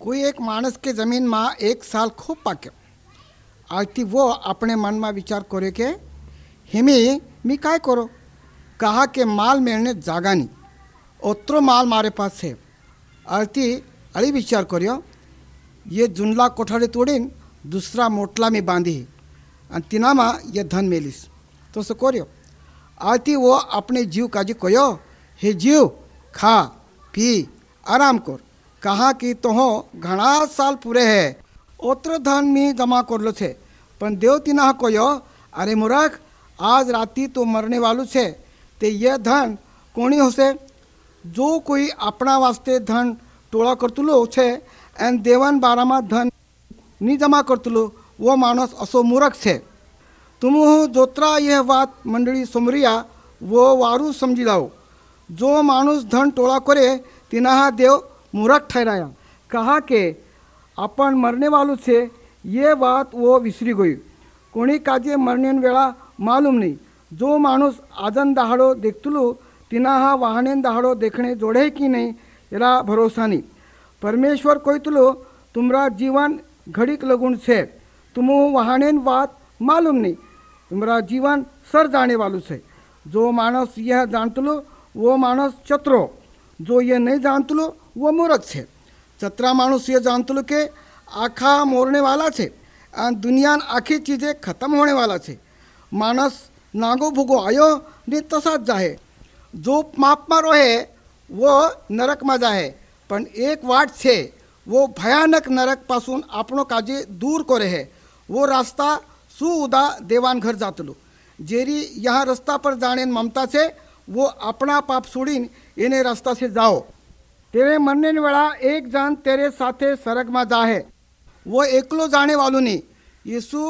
कोई एक मानस के जमीन में एक साल खूब पाक्य आज थी वो अपने मन में विचार करे के हिमी मी काय करो कहा के माल मिलने जागा नहीं ओत्रो माल मारे पास है आज थी अली विचार करियो ये जुनला कोठारी तोड़ीन दूसरा मोटला में बांधी और में ये धन मेलिस तो सो करियो आज थी वो अपने जीव काजी कहो हे जीव खा पी आराम कर कहा कि तो घना साल पूरे है ओत्र धन मी जमा करलो छे पर देव तिना कहो अरे मुराख आज राती तो मरने वालू छे ते यह धन कोणी होसे जो कोई अपना वास्ते धन टोला करतलो छे देवन बारा बारामा धन नी जमा करतुलो वो मानस असो मूर्ख छे तुम्ही जोत्रा यह बात मंडली सुमरिया वो वारू समझी लाओ जो मानुस धन टोला करे तिना देव मूर्ख ठहराया कहा कि आपण मरने वालों से ये बात वो विसरी गई कोणी काजे मरणेन वेळा मालूम नहीं जो माणूस आजन दहाडो देखतलो तिना हा वाहनेन दहाडो देखने जोडे कि नहीं याला भरोसा नहीं परमेश्वर कोयतलो तुमरा जीवन घडीक लगून से तुम वाहनेन बात मालूम नहीं तुमरा जीवन सर जाने वालों से जो मानस यह जानतलो वो मानस चतरो जो ये नहीं जानतलो वो મૂરખ છે જતરા માણસ એ જાણતું કે આખા મોરને વાલા છે આ દુનિયાની આખી ચીજે ખતમ હોને વાલા છે માણસ નાગો ભૂગો આવ્યો ને તસા જ જાહે જો પાપમાં રહે વો નરકમાં જાહે પણ એક વાટ છે વો ભયાનક નરકपासून આપણો કાજે દૂર કરે હે વો રાસ્તા સુઉદા દેવાન ઘર જાતલું જેરી યહાં રસ્તા પર જાણે મમતા છે વો આપણા પાપ છોડીને એને રસ્તા સે જાઓ तेरे मरने वाला एक जान तेरे साथे सडक वो एकलो जाने वालों ने यीशु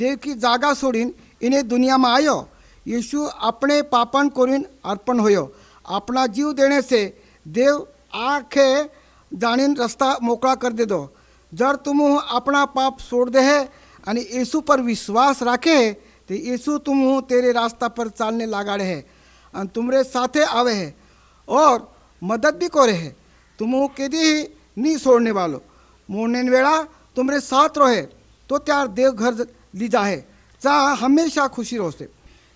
देव की जागा सोड़ीन दुनिया में आयो यीशु अपने पापन करीन अर्पण होयो आपणा जीव देने से देव आखे आनिन रस्ता मोकळा कर दे जर तुम अपना पाप सोड दे है आणि यीशु पर विश्वास राखे तो यीशु तुम तेरे रास्ता पर चालने लागाडे है आणि तुम्हरे साथे आवे है और मदद भी कोरे है तुमो ही नहीं छोड़ने वालो मोड़ने वेड़ा तुम्हारे साथ रहे तो त्यार देव घर ली जाए चाह हमेशा खुशी से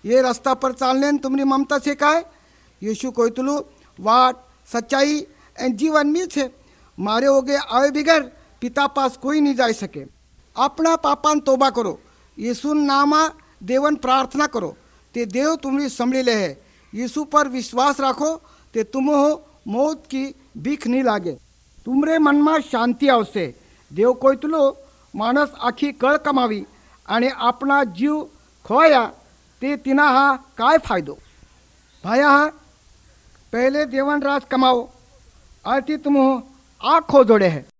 ये रास्ता पर चालने तुम्हारी ममता से का यीशु कोई तुलू वाट सच्चाई एंड जीवन में छे मारे हो गए आवे बिगर पिता पास कोई नहीं जा सके अपना पापान तोबा करो यीशु नामा देवन प्रार्थना करो ते देव तुम्हारी संभली ले है यीशु पर विश्वास रखो ते तुम हो मौत की बीख ભીખની લાગે તુમરે મનમાં શાંતિ આવશે દેવ કોઈતલો માણસ मणस आखी कल आणि आपणा जीव खोया ते तिना हा काय फायदो भाया हा देवन राज कमाओ अति तुम आँख खोजोड़े है